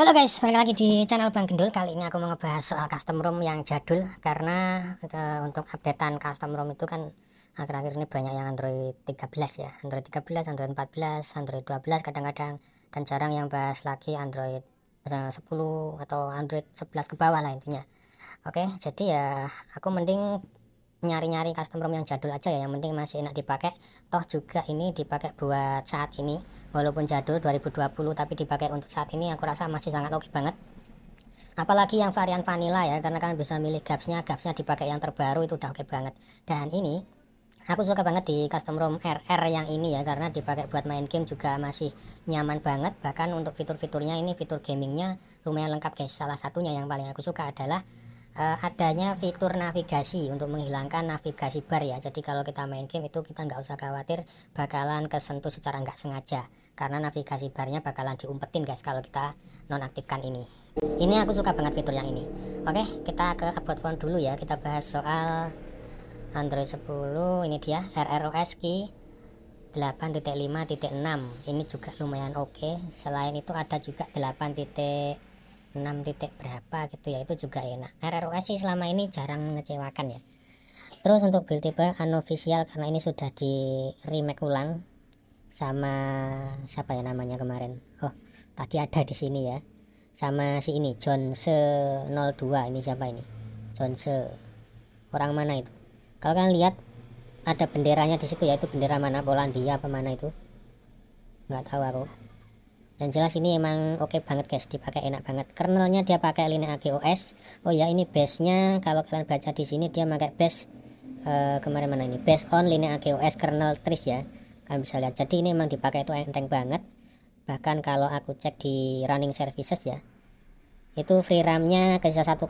Halo guys, balik lagi di channel Bang Gendul Kali ini aku mau ngebahas soal custom room yang jadul Karena eh, untuk updatean custom room itu kan Akhir-akhir ini banyak yang Android 13 ya Android 13, Android 14, Android 12 kadang-kadang Dan jarang yang bahas lagi Android 10 eh, atau Android 11 ke bawah lah intinya Oke, jadi ya aku mending nyari-nyari custom ROM yang jadul aja ya yang penting masih enak dipakai toh juga ini dipakai buat saat ini walaupun jadul 2020 tapi dipakai untuk saat ini aku rasa masih sangat oke banget apalagi yang varian vanilla ya karena kan bisa milih gapsnya gapsnya dipakai yang terbaru itu udah oke banget dan ini aku suka banget di custom ROM RR yang ini ya karena dipakai buat main game juga masih nyaman banget bahkan untuk fitur-fiturnya ini fitur gamingnya lumayan lengkap guys salah satunya yang paling aku suka adalah uh, adanya fitur navigasi untuk menghilangkan navigasi bar ya jadi kalau kita main game itu kita nggak usah khawatir bakalan kesentuh secara nggak sengaja karena navigasi barnya bakalan diumpetin guys kalau kita nonaktifkan ini ini aku suka banget fitur yang ini oke kita ke about phone dulu ya kita bahas soal Android 10 ini dia RROS key 8.5.6 ini juga lumayan oke okay. selain itu ada juga 8. 6 titik berapa gitu ya itu juga enak nah, RROS sih selama ini jarang mengecewakan ya terus untuk build pleasure unofficial karena ini sudah di remake ulang sama siapa ya namanya kemarin oh tadi ada di sini ya sama si ini Johnse 02 ini siapa ini Johnse orang mana itu kalau kalian lihat ada benderanya di situ yaitu bendera mana Polandia apa mana itu nggak tahu aku yang jelas ini emang oke okay banget guys dipakai enak banget kernelnya dia pakai Linux OS oh ya ini base nya kalau kalian baca di sini dia pakai base uh, kemarin mana ini base on Linux OS kernel tris ya kalian bisa lihat jadi ini emang dipakai itu enteng banget bahkan kalau aku cek di running services ya itu free RAM nya sisa 1,9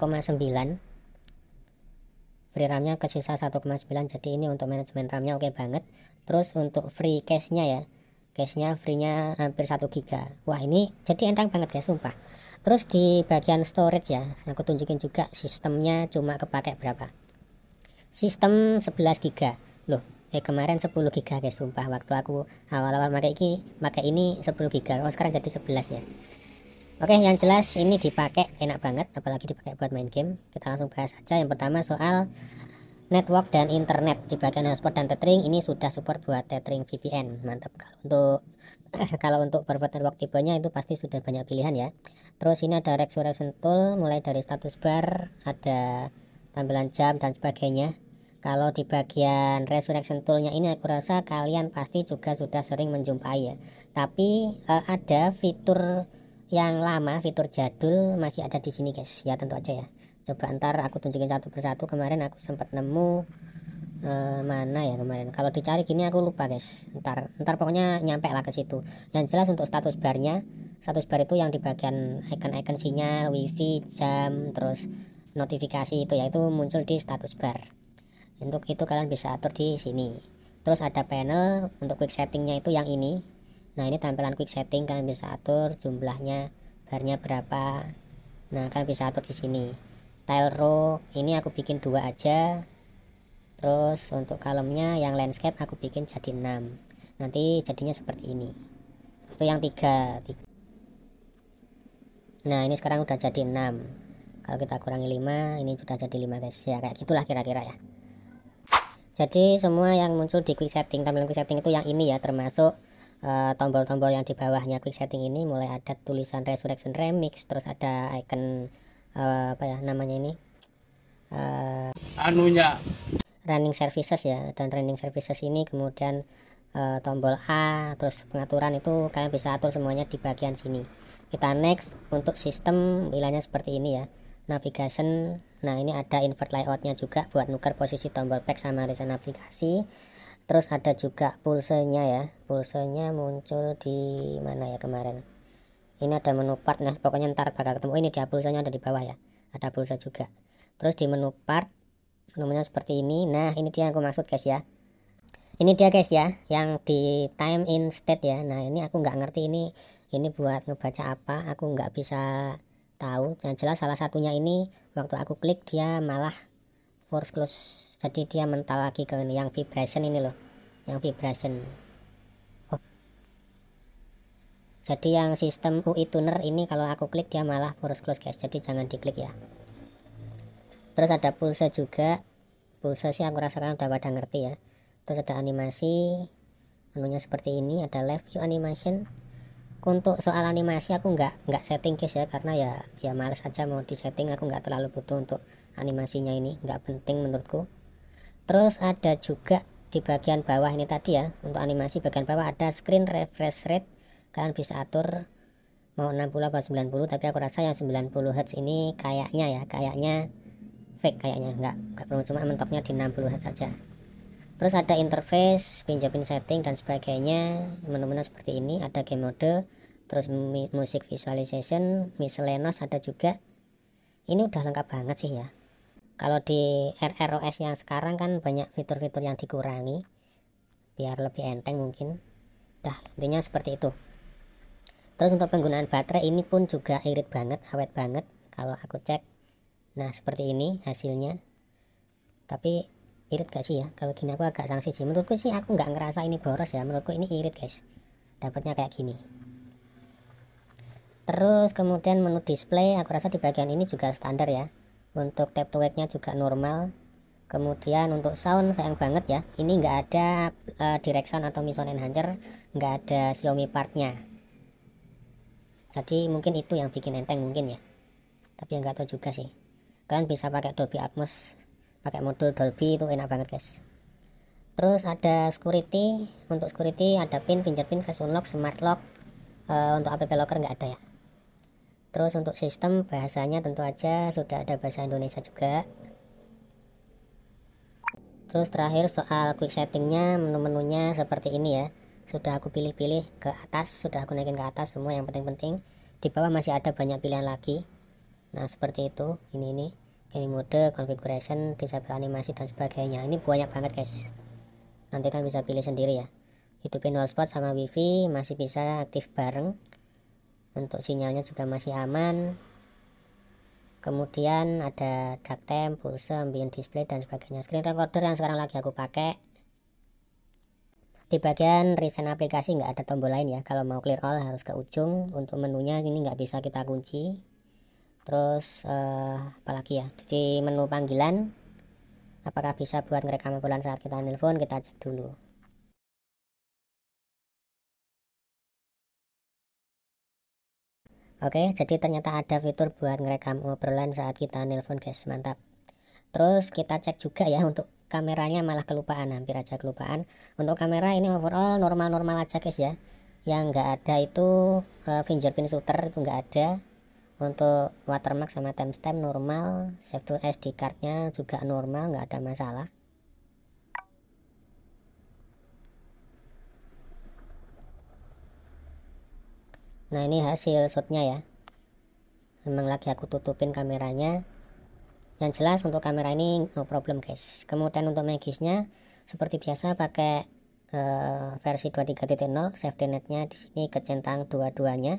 free RAM nya sisa 1,9 jadi ini untuk manajemen RAM nya oke okay banget terus untuk free cache nya ya cashnya free-nya hampir 1 giga wah ini jadi enteng banget guys sumpah terus di bagian storage ya aku tunjukin juga sistemnya cuma kepake berapa sistem 11 giga loh eh kemarin 10 giga guys sumpah waktu aku awal-awal pakai ini pakai ini 10 giga oh sekarang jadi 11 ya Oke yang jelas ini dipakai enak banget apalagi dipakai buat main game kita langsung bahas aja yang pertama soal network dan internet di bagian hotspot dan tethering ini sudah support buat tethering VPN mantap kalau untuk kalau untuk private network tipenya itu pasti sudah banyak pilihan ya terus ini ada resurrection tool mulai dari status bar ada tampilan jam dan sebagainya kalau di bagian resurrection toolnya ini aku rasa kalian pasti juga sudah sering menjumpai ya tapi eh, ada fitur yang lama fitur jadul masih ada di sini guys ya tentu aja ya coba antar aku tunjukin satu persatu kemarin aku sempat nemu eh, mana ya kemarin kalau dicari gini aku lupa guys ntar ntar pokoknya nyampe lah ke situ yang jelas untuk status barnya status bar itu yang di bagian icon-icon sinyal wifi jam terus notifikasi itu yaitu muncul di status bar untuk itu kalian bisa atur di sini terus ada panel untuk quick settingnya itu yang ini nah ini tampilan quick setting kalian bisa atur jumlahnya barnya berapa nah kalian bisa atur di sini tile row ini aku bikin dua aja terus untuk kolomnya yang landscape aku bikin jadi 6 nanti jadinya seperti ini itu yang tiga nah ini sekarang udah jadi 6 kalau kita kurangi 5 ini sudah jadi 5 guys ya kayak gitulah kira-kira ya jadi semua yang muncul di quick setting tampilan quick setting itu yang ini ya termasuk eh, tombol-tombol uh, yang di bawahnya quick setting ini mulai ada tulisan resurrection remix terus ada icon Eh, apa ya namanya ini uh, anunya running services ya dan running services ini kemudian uh, tombol A terus pengaturan itu kalian bisa atur semuanya di bagian sini kita next untuk sistem wilayahnya seperti ini ya navigation nah ini ada invert layoutnya juga buat nuker posisi tombol back sama desain aplikasi terus ada juga pulsenya ya pulsenya muncul di mana ya kemarin ini ada menu part nah pokoknya ntar bakal ketemu oh, ini dia pulsanya ada di bawah ya ada pulsa juga terus di menu part menunya seperti ini nah ini dia yang aku maksud guys ya ini dia guys ya yang di time in state ya nah ini aku nggak ngerti ini ini buat ngebaca apa aku nggak bisa tahu yang jelas salah satunya ini waktu aku klik dia malah force close jadi dia mental lagi ke yang vibration ini loh yang vibration jadi yang sistem UI tuner ini kalau aku klik dia malah force close guys jadi jangan diklik ya terus ada pulsa juga pulsa sih aku rasakan udah pada ngerti ya terus ada animasi menunya seperti ini ada live view animation untuk soal animasi aku nggak nggak setting guys ya karena ya ya males aja mau di setting aku nggak terlalu butuh untuk animasinya ini nggak penting menurutku terus ada juga di bagian bawah ini tadi ya untuk animasi bagian bawah ada screen refresh rate kalian bisa atur mau 60 atau 90 tapi aku rasa yang 90 Hz ini kayaknya ya kayaknya fake kayaknya enggak nggak perlu cuma mentoknya di 60 Hz saja terus ada interface pinjamin setting dan sebagainya menu-menu seperti ini ada game mode terus musik visualization miscellaneous ada juga ini udah lengkap banget sih ya kalau di RROS yang sekarang kan banyak fitur-fitur yang dikurangi biar lebih enteng mungkin dah intinya seperti itu terus untuk penggunaan baterai ini pun juga irit banget awet banget kalau aku cek nah seperti ini hasilnya tapi irit gak sih ya kalau gini aku agak sangsi sih menurutku sih aku nggak ngerasa ini boros ya menurutku ini irit guys dapatnya kayak gini terus kemudian menu display aku rasa di bagian ini juga standar ya untuk tap to wake-nya juga normal kemudian untuk sound sayang banget ya ini nggak ada uh, direct atau mission enhancer nggak ada Xiaomi partnya jadi mungkin itu yang bikin enteng mungkin ya tapi nggak tahu juga sih kalian bisa pakai Dolby Atmos pakai modul Dolby itu enak banget guys terus ada security untuk security ada pin fingerprint fast unlock, smart lock e, untuk app locker nggak ada ya terus untuk sistem bahasanya tentu aja sudah ada bahasa Indonesia juga terus terakhir soal quick settingnya menu-menunya seperti ini ya sudah aku pilih-pilih ke atas sudah aku naikin ke atas semua yang penting-penting di bawah masih ada banyak pilihan lagi nah seperti itu ini ini ini mode configuration disable animasi dan sebagainya ini banyak banget guys nanti kan bisa pilih sendiri ya hidupin hotspot sama wifi masih bisa aktif bareng untuk sinyalnya juga masih aman kemudian ada dark temp, pulse, ambient display dan sebagainya screen recorder yang sekarang lagi aku pakai di bagian resign aplikasi nggak ada tombol lain ya. Kalau mau clear all harus ke ujung. Untuk menunya ini nggak bisa kita kunci. Terus eh, apalagi ya. Jadi menu panggilan apakah bisa buat ngerekam bulan saat kita nelpon kita cek dulu. Oke, jadi ternyata ada fitur buat ngerekam obrolan saat kita nelpon guys, mantap. Terus kita cek juga ya untuk kameranya malah kelupaan hampir aja kelupaan untuk kamera ini overall normal-normal aja guys ya yang enggak ada itu uh, fingerprint shooter itu enggak ada untuk watermark sama timestamp normal save to SD cardnya juga normal enggak ada masalah nah ini hasil shotnya ya memang lagi aku tutupin kameranya yang jelas untuk kamera ini no problem guys kemudian untuk magisnya seperti biasa pakai eh, versi 23.0 safety netnya di sini kecentang dua-duanya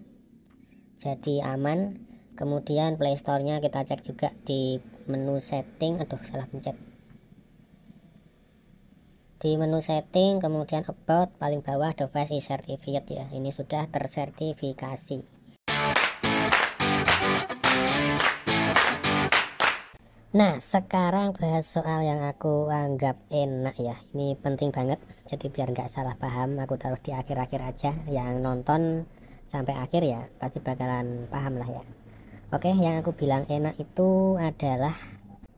jadi aman kemudian playstore nya kita cek juga di menu setting aduh salah pencet di menu setting kemudian about paling bawah device is certificate ya ini sudah tersertifikasi Nah, sekarang bahas soal yang aku anggap enak ya. Ini penting banget. Jadi biar nggak salah paham, aku taruh di akhir-akhir aja. Yang nonton sampai akhir ya pasti bakalan paham lah ya. Oke, yang aku bilang enak itu adalah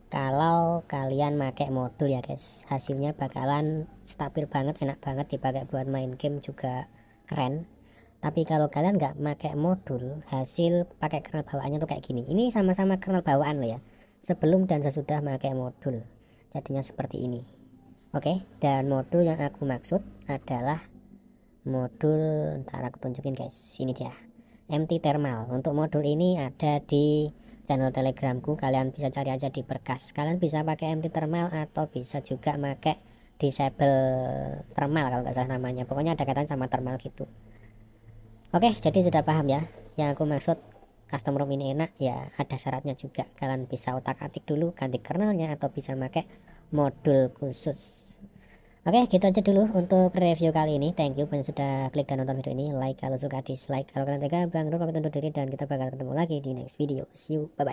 kalau kalian pakai modul ya guys. Hasilnya bakalan stabil banget, enak banget dipakai buat main game juga keren. Tapi kalau kalian nggak pakai modul, hasil pakai kernel bawaannya tuh kayak gini. Ini sama-sama kernel bawaan loh ya sebelum dan sesudah memakai modul jadinya seperti ini oke dan modul yang aku maksud adalah modul ntar aku tunjukin guys ini dia MT Thermal untuk modul ini ada di channel telegramku kalian bisa cari aja di berkas kalian bisa pakai MT Thermal atau bisa juga pakai disable thermal kalau nggak salah namanya pokoknya ada kaitan sama thermal gitu oke jadi sudah paham ya yang aku maksud custom ROM ini enak ya ada syaratnya juga kalian bisa otak-atik dulu ganti kernelnya atau bisa pakai modul khusus Oke, okay, gitu aja dulu untuk review kali ini. Thank you yang sudah klik dan nonton video ini. Like kalau suka, dislike kalau kalian tega. Bang lupa untuk diri dan kita bakal ketemu lagi di next video. See you, bye-bye.